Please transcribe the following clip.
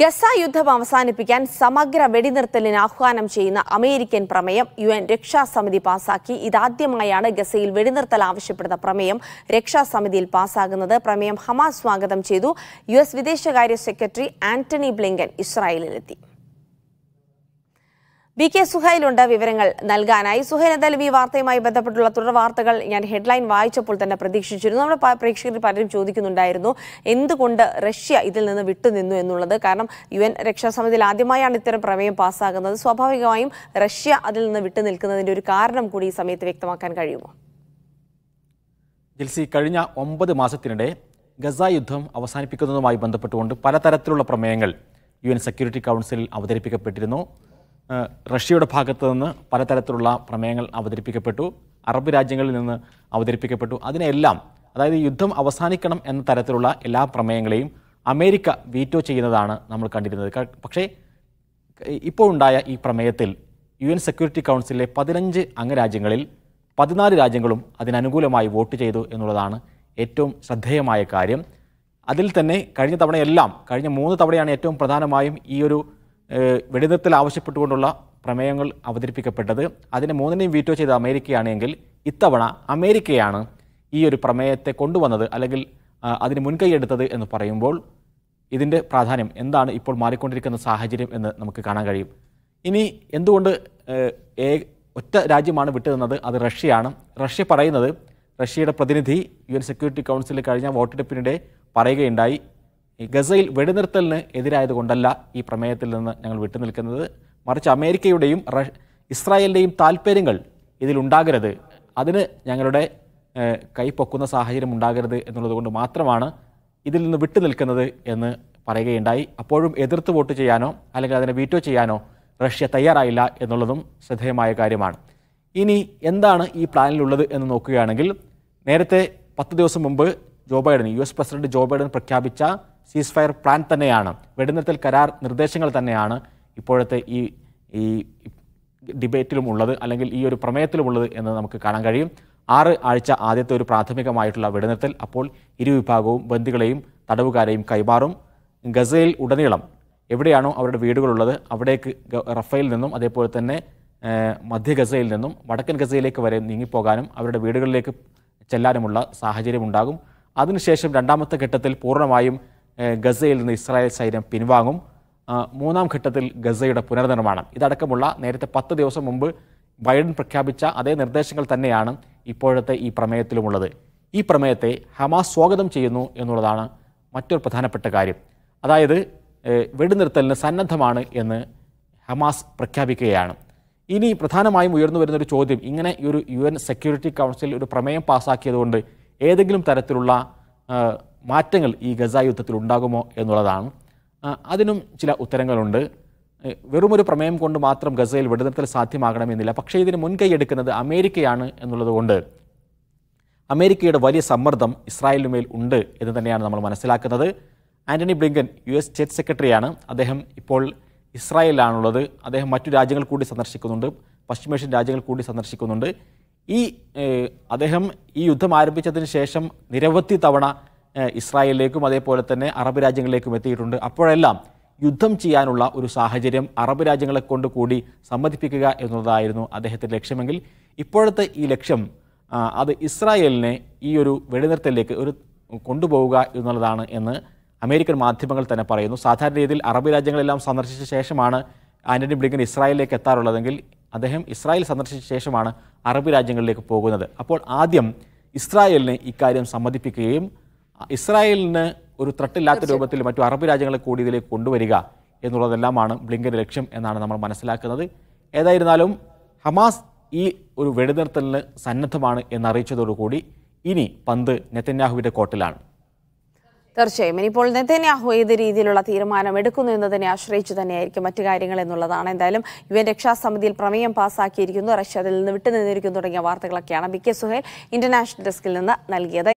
Gaza യുദ്ധം അവസാനിപ്പിക്കാൻ സമഗ്ര വെടിനിർത്തലിന് ആഹ്വാനം ചെയ്യുന്ന അമേരിക്കൻ പ്രമേയം യു എൻ രക്ഷാസമിതി പാസാക്കി ഇതാദ്യമായാണ് ഗസയിൽ വെടിനിർത്തൽ ആവശ്യപ്പെടുന്ന പ്രമേയം രക്ഷാസമിതിയിൽ പാസാകുന്നത് പ്രമേയം ഹമാസ് സ്വാഗതം ചെയ്തു യു എസ് വിദേശകാര്യ സെക്രട്ടറി ആന്റണി ബ്ലിങ്കൻ ഇസ്രായേലിലെത്തി ബി കെ സുഹൈലുണ്ട് വിവരങ്ങൾ നൽകാനായി സുഹൈൽ എന്തായാലും ഈ വാർത്തയുമായി ബന്ധപ്പെട്ടുള്ള തുടർ വാർത്തകൾ ഞാൻ ഹെഡ്ലൈൻ വായിച്ചപ്പോൾ തന്നെ പ്രതീക്ഷിച്ചിരുന്നു നമ്മുടെ പ്രേക്ഷകരിൽ പലരും ചോദിക്കുന്നുണ്ടായിരുന്നു എന്തുകൊണ്ട് റഷ്യ ഇതിൽ നിന്ന് വിട്ടുനിന്നു എന്നുള്ളത് കാരണം യു എൻ രക്ഷാസമിതിയിൽ ആദ്യമായാണ് ഇത്തരം പ്രമേയം പാസ്സാകുന്നത് സ്വാഭാവികമായും റഷ്യ അതിൽ നിന്ന് വിട്ടുനിൽക്കുന്നതിൻ്റെ ഒരു കാരണം കൂടി ഈ സമയത്ത് വ്യക്തമാക്കാൻ കഴിയുമോ ജിൽസി കഴിഞ്ഞ ഒമ്പത് മാസത്തിനിടെ ഗസ യുദ്ധം അവസാനിപ്പിക്കുന്നതുമായി ബന്ധപ്പെട്ടുകൊണ്ട് പലതരത്തിലുള്ള പ്രമേയങ്ങൾ യു എൻ സെക്യൂരിറ്റി കൗൺസിലിൽ അവതരിപ്പിക്കപ്പെട്ടിരുന്നു റഷ്യയുടെ ഭാഗത്തു നിന്ന് പലതരത്തിലുള്ള പ്രമേയങ്ങൾ അവതരിപ്പിക്കപ്പെട്ടു അറബ് രാജ്യങ്ങളിൽ നിന്ന് അവതരിപ്പിക്കപ്പെട്ടു അതിനെല്ലാം അതായത് യുദ്ധം അവസാനിക്കണം എന്ന തരത്തിലുള്ള എല്ലാ പ്രമേയങ്ങളെയും അമേരിക്ക വീറ്റോ ചെയ്യുന്നതാണ് നമ്മൾ കണ്ടിരുന്നത് പക്ഷേ ഇപ്പോൾ ഉണ്ടായ ഈ പ്രമേയത്തിൽ യു എൻ സെക്യൂരിറ്റി കൗൺസിലിലെ പതിനഞ്ച് അംഗരാജ്യങ്ങളിൽ പതിനാല് രാജ്യങ്ങളും അതിനനുകൂലമായി വോട്ട് ചെയ്തു എന്നുള്ളതാണ് ഏറ്റവും ശ്രദ്ധേയമായ കാര്യം അതിൽ തന്നെ കഴിഞ്ഞ തവണയെല്ലാം കഴിഞ്ഞ മൂന്ന് തവണയാണ് ഏറ്റവും പ്രധാനമായും ഈ ഒരു വെടിനിർത്തൽ ആവശ്യപ്പെട്ടുകൊണ്ടുള്ള പ്രമേയങ്ങൾ അവതരിപ്പിക്കപ്പെട്ടത് അതിനെ മൂന്നിനെയും വീറ്റോ ചെയ്ത അമേരിക്കയാണെങ്കിൽ ഇത്തവണ അമേരിക്കയാണ് ഈ ഒരു പ്രമേയത്തെ കൊണ്ടുവന്നത് അല്ലെങ്കിൽ അതിന് എടുത്തത് എന്ന് പറയുമ്പോൾ ഇതിൻ്റെ പ്രാധാന്യം എന്താണ് ഇപ്പോൾ മാറിക്കൊണ്ടിരിക്കുന്ന സാഹചര്യം എന്ന് നമുക്ക് കാണാൻ കഴിയും ഇനി എന്തുകൊണ്ട് ഒറ്റ രാജ്യമാണ് വിട്ടുതന്നത് അത് റഷ്യയാണ് റഷ്യ പറയുന്നത് റഷ്യയുടെ പ്രതിനിധി യു സെക്യൂരിറ്റി കൗൺസിലിൽ കഴിഞ്ഞ വോട്ടെടുപ്പിനിടെ പറയുകയുണ്ടായി ഈ ഗസയിൽ വെടിനിർത്തലിന് എതിരായതുകൊണ്ടല്ല ഈ പ്രമേയത്തിൽ നിന്ന് ഞങ്ങൾ വിട്ടുനിൽക്കുന്നത് മറിച്ച് അമേരിക്കയുടെയും ഇസ്രായേലിൻ്റെയും താല്പര്യങ്ങൾ ഇതിലുണ്ടാകരുത് അതിന് ഞങ്ങളുടെ കൈപ്പൊക്കുന്ന സാഹചര്യം ഉണ്ടാകരുത് എന്നുള്ളതുകൊണ്ട് മാത്രമാണ് ഇതിൽ നിന്ന് വിട്ടുനിൽക്കുന്നത് എന്ന് പറയുകയുണ്ടായി അപ്പോഴും എതിർത്ത് വോട്ട് ചെയ്യാനോ അല്ലെങ്കിൽ അതിനെ വീറ്റോ ചെയ്യാനോ റഷ്യ തയ്യാറായില്ല എന്നുള്ളതും ശ്രദ്ധേയമായ കാര്യമാണ് ഇനി എന്താണ് ഈ പ്ലാനിലുള്ളത് എന്ന് നോക്കുകയാണെങ്കിൽ നേരത്തെ പത്ത് ദിവസം മുമ്പ് Joe Biden U S president Joe Biden പ്രഖ്യാപിച്ച സീസ് ഫയർ പ്ലാൻ തന്നെയാണ് വെടിനിർത്തൽ കരാർ നിർദ്ദേശങ്ങൾ തന്നെയാണ് ഇപ്പോഴത്തെ ഈ ഈ ഡിബേറ്റിലും ഉള്ളത് അല്ലെങ്കിൽ ഈ ഒരു പ്രമേയത്തിലുമുള്ളത് എന്ന് നമുക്ക് കാണാൻ കഴിയും ആറ് ആഴ്ച ആദ്യത്തെ ഒരു പ്രാഥമികമായിട്ടുള്ള വെടിനിർത്തൽ അപ്പോൾ ഇരുവിഭാഗവും ബന്ധികളെയും തടവുകാരെയും കൈമാറും ഗസയിൽ ഉടനീളം എവിടെയാണോ അവരുടെ വീടുകളുള്ളത് അവിടേക്ക് റഫയിൽ നിന്നും അതേപോലെ തന്നെ മധ്യ ഗസയിൽ നിന്നും വടക്കൻ ഗസയിലേക്ക് വരെ നീങ്ങിപ്പോകാനും അവരുടെ വീടുകളിലേക്ക് ചെല്ലാനുമുള്ള സാഹചര്യം ഉണ്ടാകും അതിനുശേഷം രണ്ടാമത്തെ ഘട്ടത്തിൽ പൂർണ്ണമായും ഗസയിൽ നിന്ന് ഇസ്രായേൽ സൈന്യം പിൻവാങ്ങും മൂന്നാം ഘട്ടത്തിൽ ഗസയുടെ പുനർനിർമ്മാണം ഇതടക്കമുള്ള നേരത്തെ പത്ത് ദിവസം മുമ്പ് ബൈഡൻ പ്രഖ്യാപിച്ച അതേ നിർദ്ദേശങ്ങൾ തന്നെയാണ് ഇപ്പോഴത്തെ ഈ പ്രമേയത്തിലുമുള്ളത് ഈ പ്രമേയത്തെ ഹമാസ് സ്വാഗതം ചെയ്യുന്നു എന്നുള്ളതാണ് മറ്റൊരു പ്രധാനപ്പെട്ട കാര്യം അതായത് വെടിനിർത്തലിന് സന്നദ്ധമാണ് എന്ന് ഹമാസ് പ്രഖ്യാപിക്കുകയാണ് ഇനി പ്രധാനമായും ഉയർന്നു വരുന്നൊരു ചോദ്യം ഇങ്ങനെ ഒരു യു എൻ സെക്യൂരിറ്റി കൗൺസിൽ ഒരു പ്രമേയം പാസ്സാക്കിയതുകൊണ്ട് ഏതെങ്കിലും തരത്തിലുള്ള മാറ്റങ്ങൾ ഈ ഗസ യുദ്ധത്തിൽ ഉണ്ടാകുമോ എന്നുള്ളതാണ് അതിനും ചില ഉത്തരങ്ങളുണ്ട് വെറുമൊരു പ്രമേയം കൊണ്ട് മാത്രം ഗസയിൽ വെടിനിർത്തൽ സാധ്യമാകണമെന്നില്ല പക്ഷേ ഇതിന് മുൻകൈ എടുക്കുന്നത് അമേരിക്കയാണ് എന്നുള്ളതുകൊണ്ട് അമേരിക്കയുടെ വലിയ സമ്മർദ്ദം ഇസ്രായേലിന് മേൽ ഉണ്ട് എന്ന് തന്നെയാണ് നമ്മൾ മനസ്സിലാക്കുന്നത് Antony Blinken U S state സെക്രട്ടറിയാണ് അദ്ദേഹം ഇപ്പോൾ ഇസ്രായേലിലാണുള്ളത് അദ്ദേഹം മറ്റു രാജ്യങ്ങൾ കൂടി സന്ദർശിക്കുന്നുണ്ട് പശ്ചിമേഷ്യൻ രാജ്യങ്ങൾ കൂടി സന്ദർശിക്കുന്നുണ്ട് ഈ അദ്ദേഹം ഈ യുദ്ധം ആരംഭിച്ചതിന് ശേഷം നിരവധി തവണ ഇസ്രായേലിലേക്കും അതേപോലെ തന്നെ അറബ് രാജ്യങ്ങളിലേക്കും എത്തിയിട്ടുണ്ട് അപ്പോഴെല്ലാം യുദ്ധം ചെയ്യാനുള്ള ഒരു സാഹചര്യം അറബ് രാജ്യങ്ങളെ കൊണ്ട് കൂടി സമ്മതിപ്പിക്കുക എന്നതായിരുന്നു അദ്ദേഹത്തിൻ്റെ ലക്ഷ്യമെങ്കിൽ ഇപ്പോഴത്തെ ഈ ലക്ഷ്യം അത് ഇസ്രായേലിനെ ഈ ഒരു വെടിനിർത്തലിലേക്ക് ഒരു കൊണ്ടുപോവുക എന്നുള്ളതാണ് എന്ന് അമേരിക്കൻ മാധ്യമങ്ങൾ തന്നെ പറയുന്നു സാധാരണ രീതിയിൽ അറബ് രാജ്യങ്ങളെല്ലാം സന്ദർശിച്ച ശേഷമാണ് ആന്റണി ബ്ലിങ്കൻ ഇസ്രായേലിലേക്ക് എത്താറുള്ളതെങ്കിൽ അദ്ദേഹം ഇസ്രായേൽ സന്ദർശിച്ച ശേഷമാണ് അറബ് രാജ്യങ്ങളിലേക്ക് പോകുന്നത് അപ്പോൾ ആദ്യം ഇസ്രായേലിനെ ഇക്കാര്യം സമ്മതിപ്പിക്കുകയും ഇസ്രായേലിന് ഒരു ത്രട്ടില്ലാത്ത രൂപത്തിൽ മറ്റു അറബ് രാജ്യങ്ങളെ കൂടി ഇതിലേക്ക് കൊണ്ടുവരിക എന്നുള്ളതെല്ലാമാണ് ബ്ലിങ്കിൻ്റെ ലക്ഷ്യം എന്നാണ് നമ്മൾ മനസ്സിലാക്കുന്നത് ഏതായിരുന്നാലും ഹമാസ് ഈ ഒരു വെടിനിർത്തലിന് സന്നദ്ധമാണ് എന്നറിയിച്ചതോടുകൂടി ഇനി പന്ത് നെത്തന്യാഹുവിൻ്റെ കോട്ടിലാണ് തീർച്ചയായും ഇനിയിപ്പോൾ നെതന്യാഹു ഏത് രീതിയിലുള്ള തീരുമാനം എടുക്കുന്നു എന്നതിനെ ആശ്രയിച്ചു തന്നെയായിരിക്കും മറ്റു കാര്യങ്ങൾ എന്നുള്ളതാണ് എന്തായാലും യു എൻ രക്ഷാസമിതിയിൽ പ്രമേയം പാസ്സാക്കിയിരിക്കുന്നു റഷ്യ അതിൽ നിന്ന് വിട്ടുനിന്നിരിക്കുന്നു തുടങ്ങിയ വാർത്തകളൊക്കെയാണ് ബി കെ സുഹേൽ ഇന്റർനാഷണൽ ഡെസ്കിൽ നിന്ന് നൽകിയത്